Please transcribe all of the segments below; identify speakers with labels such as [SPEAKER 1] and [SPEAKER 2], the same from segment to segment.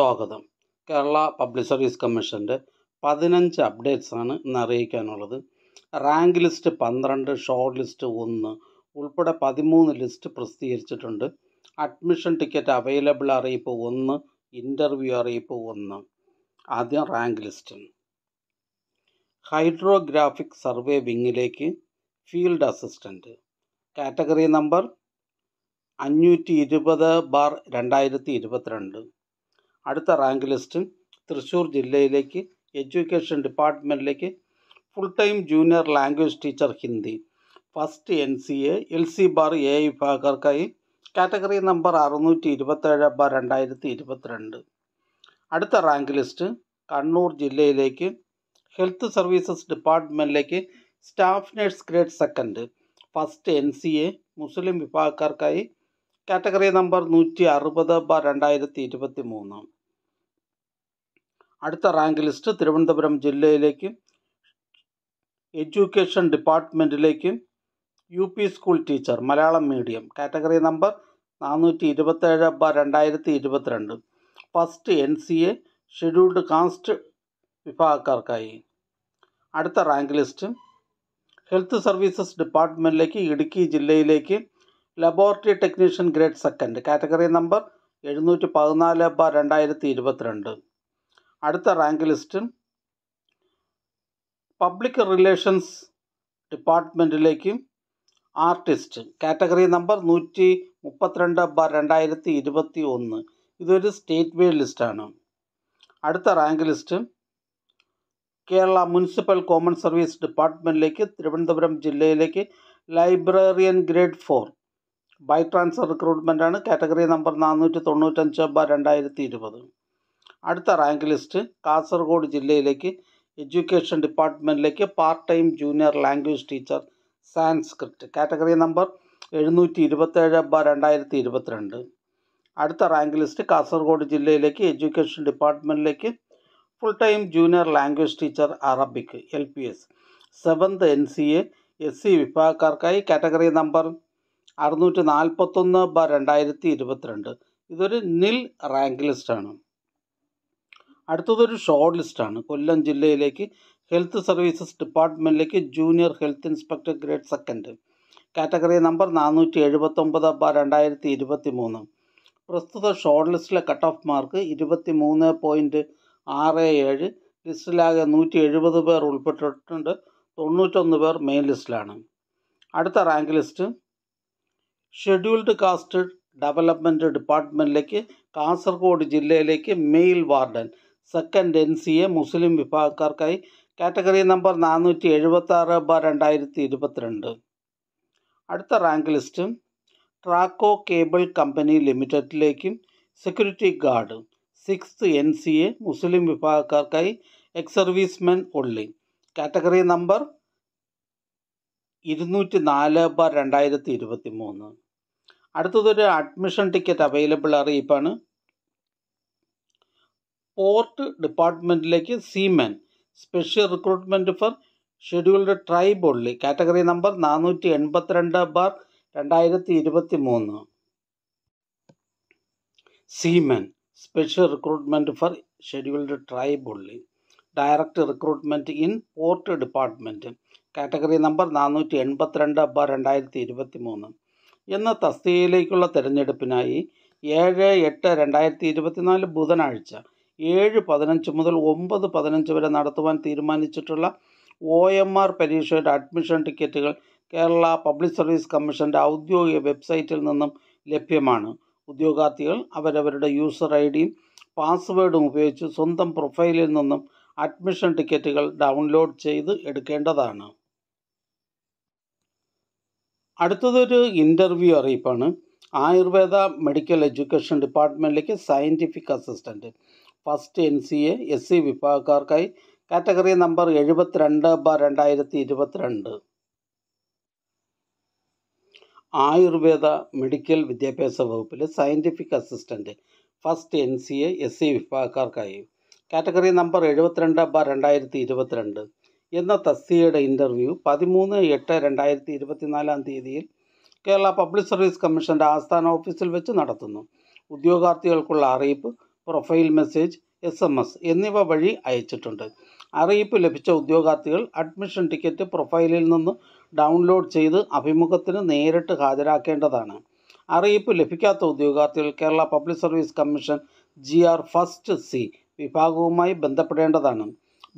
[SPEAKER 1] സ്വാഗതം Kerala public service കമ്മീഷൻ്റെ പതിനഞ്ച് അപ്ഡേറ്റ്സ് ആണ് ഇന്ന് അറിയിക്കാനുള്ളത് റാങ്ക് ലിസ്റ്റ് പന്ത്രണ്ട് ഷോർട്ട് ലിസ്റ്റ് ഒന്ന് ഉൾപ്പെടെ പതിമൂന്ന് ലിസ്റ്റ് പ്രസിദ്ധീകരിച്ചിട്ടുണ്ട് അഡ്മിഷൻ ടിക്കറ്റ് അവൈലബിൾ അറിയിപ്പ് ഒന്ന് ഇൻ്റർവ്യൂ അറിയിപ്പ് ഒന്ന് ആദ്യം റാങ്ക് ലിസ്റ്റ് ഹൈഡ്രോഗ്രാഫിക് സർവേ വിങ്ങിലേക്ക് ഫീൽഡ് അസിസ്റ്റൻറ്റ് കാറ്റഗറി നമ്പർ അഞ്ഞൂറ്റി ഇരുപത് ബാർ രണ്ടായിരത്തി ഇരുപത്തിരണ്ട് അടുത്ത റാങ്ക് ലിസ്റ്റ് തൃശ്ശൂർ ജില്ലയിലേക്ക് എഡ്യൂക്കേഷൻ ഡിപ്പാർട്ട്മെൻറ്റിലേക്ക് full time junior language teacher Hindi first N C A L C bar A വിഭാഗക്കാർക്കായി കാറ്റഗറി നമ്പർ അറുന്നൂറ്റി ഇരുപത്തേഴ് ബാർ രണ്ടായിരത്തി ഇരുപത്തിരണ്ട് അടുത്ത റാങ്ക് ലിസ്റ്റ് കണ്ണൂർ ജില്ലയിലേക്ക് ഹെൽത്ത് സർവീസസ് ഡിപ്പാർട്ട്മെൻറ്റിലേക്ക് staff nurse grade second first N C A Muslim വിഭാഗക്കാർക്കായി കാറ്റഗറി നമ്പർ നൂറ്റി അറുപത് ബ രണ്ടായിരത്തി ഇരുപത്തി മൂന്ന് അടുത്ത റാങ്ക് ലിസ്റ്റ് തിരുവനന്തപുരം ജില്ലയിലേക്കും എഡ്യൂക്കേഷൻ ഡിപ്പാർട്ട്മെൻറ്റിലേക്കും U P school teacher Malayalam medium category number നാനൂറ്റി ഇരുപത്തേഴ് ബ രണ്ടായിരത്തി ഇരുപത്തിരണ്ട് first N C A scheduled caste വിഭാഗക്കാർക്കായി അടുത്ത റാങ്ക് ലിസ്റ്റ് ഹെൽത്ത് സർവീസസ് ഡിപ്പാർട്ട്മെൻറ്റിലേക്ക് ഇടുക്കി ജില്ലയിലേക്ക് laboratory technician grade second category number എഴുന്നൂറ്റി പതിനാല് ബാർ രണ്ടായിരത്തി ഇരുപത്തിരണ്ട് അടുത്ത റാങ്ക് ലിസ്റ്റ് പബ്ലിക് റിലേഷൻസ് ഡിപ്പാർട്ട്മെൻറ്റിലേക്ക് ആർട്ടിസ്റ്റ് കാറ്റഗറി നമ്പർ നൂറ്റി മുപ്പത്തിരണ്ട് ബാർ രണ്ടായിരത്തി ഇരുപത്തി ഒന്ന് ഇതൊരു സ്റ്റേറ്റ് വൈഡ് ലിസ്റ്റാണ് അടുത്ത rank list Kerala municipal common service ഡിപ്പാർട്ട്മെൻറ്റിലേക്ക് തിരുവനന്തപുരം ജില്ലയിലേക്ക് librarian grade four by transfer recruitment ആണ് കാറ്റഗറി നമ്പർ നാനൂറ്റി തൊണ്ണൂറ്റഞ്ച് ബ രണ്ടായിരത്തി ഇരുപത് അടുത്ത റാങ്ക് ലിസ്റ്റ് കാസർഗോഡ് ജില്ലയിലേക്ക് എഡ്യൂക്കേഷൻ ഡിപ്പാർട്ട്മെൻറ്റിലേക്ക് part time junior language teacher Sanskrit category number എഴുന്നൂറ്റി ഇരുപത്തേഴ് ബ രണ്ടായിരത്തി ഇരുപത്തിരണ്ട് അടുത്ത റാങ്ക് ലിസ്റ്റ് കാസർഗോഡ് ജില്ലയിലേക്ക് എഡ്യൂക്കേഷൻ ഡിപ്പാർട്ട്മെൻറ്റിലേക്ക് full time junior language teacher Arabic L P S seventh N C A S C വിഭാഗക്കാർക്കായി കാറ്റഗറി നമ്പർ അറുന്നൂറ്റി നാൽപ്പത്തൊന്ന് ബ രണ്ടായിരത്തി ഇരുപത്തിരണ്ട് ഇതൊരു നിൽ റാങ്ക് ലിസ്റ്റാണ് അടുത്തതൊരു ഷോർട്ട് ലിസ്റ്റാണ് കൊല്ലം ജില്ലയിലേക്ക് ഹെൽത്ത് സർവീസസ് ഡിപ്പാർട്ട്മെൻറ്റിലേക്ക് junior health inspector grade second category number നാനൂറ്റി എഴുപത്തൊമ്പത് ബ രണ്ടായിരത്തി ഇരുപത്തി മൂന്ന് പ്രസ്തുത ഷോർട്ട് ലിസ്റ്റിലെ കട്ട് ഓഫ് മാർക്ക് ഇരുപത്തി മൂന്ന് പോയിൻറ്റ് ആറ് ഏഴ് ലിസ്റ്റിലാകെ നൂറ്റി എഴുപത് പേർ ഉൾപ്പെട്ടിട്ടുണ്ട് തൊണ്ണൂറ്റൊന്ന് പേർ മെയിൻ ലിസ്റ്റിലാണ് അടുത്ത rank list scheduled caste development ഡിപ്പാർട്ട്മെൻറ്റിലേക്ക് കാസർഗോഡ് ജില്ലയിലേക്ക് male warden second N C A Muslim വിഭാഗക്കാർക്കായി കാറ്റഗറി നമ്പർ നാനൂറ്റി ആറ് ബ രണ്ടായിരത്തി ഇരുപത്തിരണ്ട് അടുത്ത rank list Traco cable company ലിമിറ്റഡിലേക്കും security guard sixth N C A Muslim വിഭാഗക്കാർക്കായി ex servicemen only category number ഇരുന്നൂറ്റി നാല് ബാർ രണ്ടായിരത്തി ഇരുപത്തി മൂന്ന് അടുത്തതൊരു അഡ്മിഷൻ ടിക്കറ്റ് അവൈലബിൾ അറിയിപ്പാണ് പോർട്ട് ഡിപ്പാർട്ട്മെൻറ്റിലേക്ക് seamen special recruitment for scheduled tribe only category number നാനൂറ്റി എൺപത്തിരണ്ട് ബാർ രണ്ടായിരത്തി ഇരുപത്തി മൂന്ന് seamen special recruitment for scheduled tribe only direct recruitment in port department category number നാനൂറ്റി എൺപത്തിരണ്ട് ബ രണ്ടായിരത്തി ഇരുപത്തി മൂന്ന് എന്ന തസ്തികയിലേക്കുള്ള തിരഞ്ഞെടുപ്പിനായി ഏഴ് എട്ട് രണ്ടായിരത്തി ഇരുപത്തിനാല് ബുധനാഴ്ച ഏഴ് പതിനഞ്ച് മുതൽ ഒമ്പത് പതിനഞ്ച് വരെ നടത്തുവാൻ തീരുമാനിച്ചിട്ടുള്ള ഒ എം ആർ പരീക്ഷയുടെ അഡ്മിഷൻ ടിക്കറ്റുകൾ കേരള പബ്ലിക് സർവീസ് കമ്മീഷൻ്റെ ഔദ്യോഗിക വെബ്സൈറ്റിൽ നിന്നും ലഭ്യമാണ് ഉദ്യോഗാർത്ഥികൾ അവരവരുടെ യൂസർ ഐ ഡിയും പാസ്വേഡും ഉപയോഗിച്ച് സ്വന്തം പ്രൊഫൈലിൽ നിന്നും അഡ്മിഷൻ ടിക്കറ്റുകൾ ഡൗൺലോഡ് ചെയ്ത് എടുക്കേണ്ടതാണ് അടുത്തതൊരു ഇൻ്റർവ്യൂ അറിയിപ്പാണ് ആയുർവേദ മെഡിക്കൽ എഡ്യൂക്കേഷൻ ഡിപ്പാർട്ട്മെൻറ്റിലേക്ക് scientific assistant first N C A S C വിഭാഗക്കാർക്കായി കാറ്റഗറി നമ്പർ എഴുപത്തിരണ്ട് ബ രണ്ടായിരത്തി ഇരുപത്തിരണ്ട് ആയുർവേദ മെഡിക്കൽ വിദ്യാഭ്യാസ വകുപ്പിൽ scientific assistant first N C A S C വിഭാഗക്കാർക്കായി കാറ്റഗറി നമ്പർ എഴുപത്തിരണ്ട് ബ രണ്ടായിരത്തി ഇരുപത്തിരണ്ട് എന്ന തസ്തികയുടെ ഇൻ്റർവ്യൂ പതിമൂന്ന് എട്ട് രണ്ടായിരത്തി ഇരുപത്തിനാലാം തീയതിയിൽ കേരള പബ്ലിക് സർവീസ് കമ്മീഷൻ്റെ ആസ്ഥാന ഓഫീസിൽ വെച്ച് നടത്തുന്നു ഉദ്യോഗാർത്ഥികൾക്കുള്ള അറിയിപ്പ് profile message S M S എന്നിവ വഴി അയച്ചിട്ടുണ്ട് അറിയിപ്പ് ലഭിച്ച ഉദ്യോഗാർത്ഥികൾ അഡ്മിഷൻ ടിക്കറ്റ് പ്രൊഫൈലിൽ നിന്ന് ഡൗൺലോഡ് ചെയ്ത് അഭിമുഖത്തിന് നേരിട്ട് ഹാജരാക്കേണ്ടതാണ് അറിയിപ്പ് ലഭിക്കാത്ത ഉദ്യോഗാർത്ഥികൾ Kerala public service commission G R first C വിഭാഗവുമായി ബന്ധപ്പെടേണ്ടതാണ്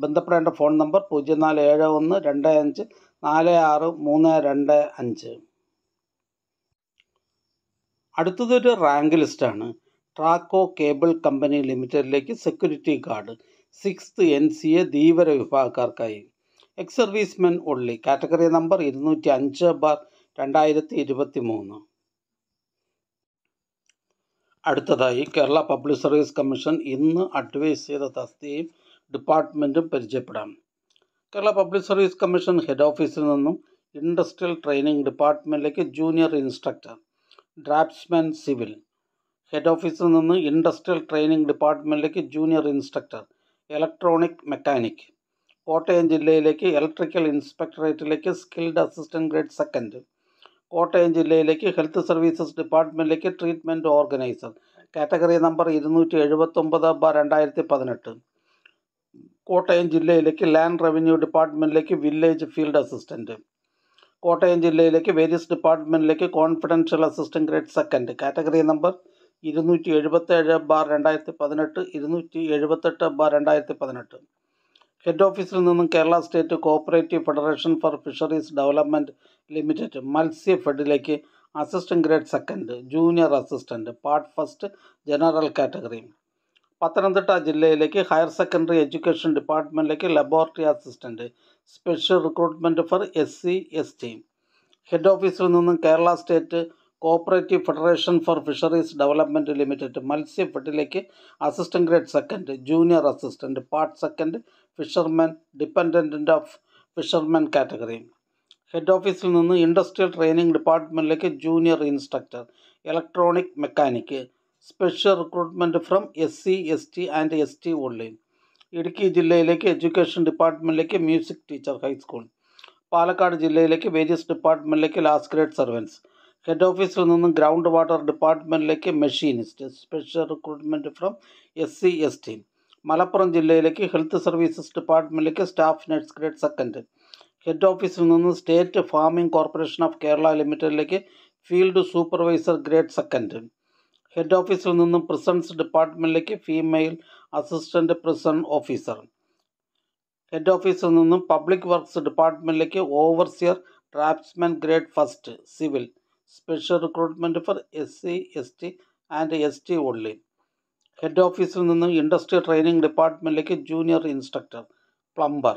[SPEAKER 1] ബന്ധപ്പെടേണ്ട ഫോൺ നമ്പർ പൂജ്യം നാല് ഏഴ് ഒന്ന് രണ്ട് അഞ്ച് നാല് ആറ് മൂന്ന് രണ്ട് അഞ്ച് അടുത്തതൊരു റാങ്ക് ലിസ്റ്റാണ് ട്രാക്കോ കേബിൾ കമ്പനി ലിമിറ്റഡിലേക്ക് security guard sixth N C A Dheevara വിഭാഗക്കാർക്കായി എക്സ് സർവീസ്മെൻ ഉള്ളി കാറ്റഗറി നമ്പർ ഇരുന്നൂറ്റി അഞ്ച് ബാർ രണ്ടായിരത്തി ഇരുപത്തി മൂന്ന് അടുത്തതായി കേരള പബ്ലിക് സർവീസ് കമ്മീഷൻ ഇന്ന് അഡ്വൈസ് ചെയ്ത തസ്തിയും ഡിപ്പാർട്ട്മെൻറ്റും പരിചയപ്പെടാം Kerala public service commission head ഓഫീസിൽ നിന്നും ഇൻഡസ്ട്രിയൽ ട്രെയിനിങ് ഡിപ്പാർട്ട്മെൻറ്റിലേക്ക് junior instructor draughtsman civil head ഓഫീസിൽ നിന്ന് ഇൻഡസ്ട്രിയൽ ട്രെയിനിങ് ഡിപ്പാർട്ട്മെൻറ്റിലേക്ക് junior instructor electronic mechanic Kottayam ജില്ലയിലേക്ക് ഇലക്ട്രിക്കൽ ഇൻസ്പെക്ടറേറ്റിലേക്ക് skilled assistant grade second Kottayam ജില്ലയിലേക്ക് ഹെൽത്ത് സർവീസസ് ഡിപ്പാർട്ട്മെൻറ്റിലേക്ക് ട്രീറ്റ്മെൻറ്റ് ഓർഗനൈസർ കാറ്റഗറി നമ്പർ ഇരുന്നൂറ്റി എഴുപത്തൊമ്പത് ബ രണ്ടായിരത്തി പതിനെട്ട് കോട്ടയം ജില്ലയിലേക്ക് ലാൻഡ് റവന്യൂ ഡിപ്പാർട്ട്മെൻറ്റിലേക്ക് വില്ലേജ് ഫീൽഡ് അസിസ്റ്റൻറ്റ് കോട്ടയം ജില്ലയിലേക്ക് വേരിയസ് ഡിപ്പാർട്ട്മെൻറ്റിലേക്ക് confidential assistant grade second category number ഇരുന്നൂറ്റി എഴുപത്തേഴ് ബാർ രണ്ടായിരത്തി പതിനെട്ട് ഇരുന്നൂറ്റി എഴുപത്തെട്ട് ബാർ രണ്ടായിരത്തി പതിനെട്ട് ഹെഡ് ഓഫീസിൽ നിന്നും Kerala state cooperative federation for fisheries development limited മത്സ്യ ഫെഡിലേക്ക് assistant grade second junior assistant part first general category Pathanamthitta ജില്ലയിലേക്ക് ഹയർ സെക്കൻഡറി എഡ്യൂക്കേഷൻ ഡിപ്പാർട്ട്മെൻറ്റിലേക്ക് laboratory assistant special recruitment for S C S T head ഓഫീസിൽ നിന്നും Kerala state cooperative federation for fisheries development limited മത്സ്യഫെഡിലേക്ക് assistant grade second junior assistant part second fisherman dependent of fisherman category head ഓഫീസിൽ നിന്ന് industrial training ഡിപ്പാർട്ട്മെൻറ്റിലേക്ക് junior instructor electronic mechanic special recruitment from S C S T and S T online Idukki ജില്ലയിലേക്ക് education ഡിപ്പാർട്ട്മെൻറ്റിലേക്ക് music teacher high school Palakkad ജില്ലയിലേക്ക് various ഡിപ്പാർട്ട്മെൻറ്റിലേക്ക് last grade servants head ഓഫീസിൽ നിന്നും ground water ഡിപ്പാർട്ട്മെൻറ്റിലേക്ക് machinist special recruitment from S C S T Malappuram ജില്ലയിലേക്ക് health services ഡിപ്പാർട്ട്മെൻറ്റിലേക്ക് staff nurse grade second head ഓഫീസിൽ നിന്ന് state farming corporation of Kerala ലിമിറ്റഡിലേക്ക് field supervisor grade second head ഓഫീസിൽ നിന്നും പ്രിസൺസ് ഡിപ്പാർട്ട്മെൻറ്റിലേക്ക് female assistant prison officer head ഓഫീസിൽ നിന്നും പബ്ലിക് വർക്ക്സ് ഡിപ്പാർട്ട്മെൻറ്റിലേക്ക് overseer draughtsman grade first civil special recruitment for S C S T and S T only head ഓഫീസിൽ നിന്നും industry training ഡിപ്പാർട്ട്മെൻറ്റിലേക്ക് junior instructor plumber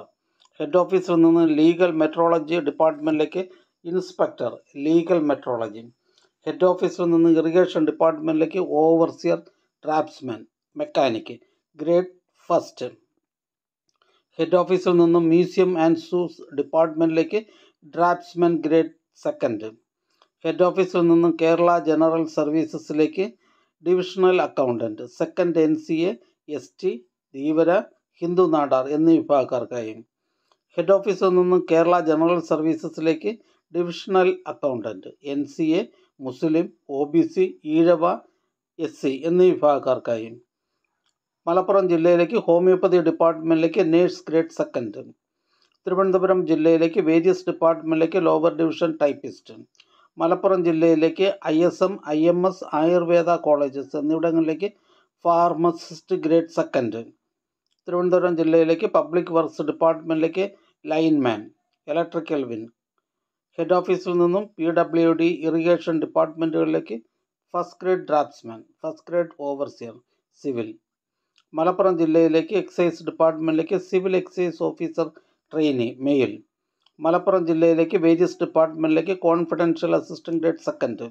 [SPEAKER 1] head ഓഫീസിൽ നിന്നും legal metrology ഡിപ്പാർട്ട്മെൻറ്റിലേക്ക് inspector legal metrology head ഓഫീസിൽ നിന്ന് irrigation ഡിപ്പാർട്ട്മെൻറ്റിലേക്ക് overseer draughtsman mechanic grade first head ഓഫീസിൽ നിന്നും മ്യൂസിയം ആൻഡ് സൂസ് ഡിപ്പാർട്ട്മെൻറ്റിലേക്ക് ഡ്രാപ്സ്മാൻ ഗ്രേഡ് സെക്കൻഡ് ഹെഡ് ഓഫീസിൽ നിന്നും കേരള ജനറൽ സർവീസസിലേക്ക് divisional accountant second N C A S T Dheevara Hindu Nadar എന്നീ വിഭാഗക്കാർക്കായി ഹെഡ് ഓഫീസിൽ നിന്നും കേരള ജനറൽ സർവീസസിലേക്ക് divisional accountant N C A Muslim O B C Ezhava S C എന്നീ വിഭാഗക്കാർക്കായി മലപ്പുറം ജില്ലയിലേക്ക് ഹോമിയോപ്പതി ഡിപ്പാർട്ട്മെൻറ്റിലേക്ക് നേഴ്സ് ഗ്രേഡ് സെക്കൻഡ് തിരുവനന്തപുരം ജില്ലയിലേക്ക് വേരിയസ് ഡിപ്പാർട്ട്മെൻറ്റിലേക്ക് ലോവർ ഡിവിഷൻ ടൈപ്പിസ്റ്റ് മലപ്പുറം ജില്ലയിലേക്ക് I S M I M S Ayurveda colleges എന്നിവിടങ്ങളിലേക്ക് ഫാർമസിസ്റ്റ് ഗ്രേഡ് സെക്കൻഡ് തിരുവനന്തപുരം ജില്ലയിലേക്ക് പബ്ലിക് വർക്ക്സ് ഡിപ്പാർട്ട്മെൻറ്റിലേക്ക് ലൈൻമാൻ ഇലക്ട്രിക്കൽ വിൻ ഹെഡ് ഓഫീസിൽ നിന്നും പി ഡബ്ല്യു ഡി ഇറിഗേഷൻ ഡിപ്പാർട്ട്മെൻറ്റുകളിലേക്ക് first grade draughtsman first grade overseer civil Malappuram ജില്ലയിലേക്ക് excise ഡിപ്പാർട്ട്മെൻറ്റിലേക്ക് civil excise officer trainee male Malappuram ജില്ലയിലേക്ക് wages ഡിപ്പാർട്ട്മെൻറ്റിലേക്ക് confidential assistant grade second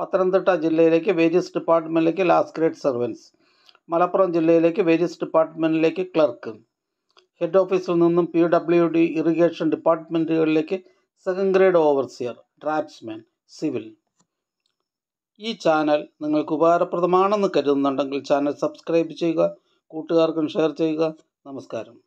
[SPEAKER 1] Pathanamthitta ജില്ലയിലേക്ക് വേജസ് ഡിപ്പാർട്ട്മെൻറ്റിലേക്ക് ലാസ്റ്റ് ഗ്രേഡ് സെർവൻസ് മലപ്പുറം ജില്ലയിലേക്ക് വേജസ് ഡിപ്പാർട്ട്മെൻറ്റിലേക്ക് ക്ലർക്ക് ഹെഡ് ഓഫീസിൽ നിന്നും പി ഡബ്ല്യു ഡി ഇറിഗേഷൻ ഡിപ്പാർട്ട്മെൻറ്റുകളിലേക്ക് second grade overseer draughtsman civil ഈ ചാനൽ നിങ്ങൾക്ക് ഉപകാരപ്രദമാണെന്ന് കരുതുന്നുണ്ടെങ്കിൽ ചാനൽ സബ്സ്ക്രൈബ് ചെയ്യുക കൂട്ടുകാർക്കും ഷെയർ ചെയ്യുക നമസ്കാരം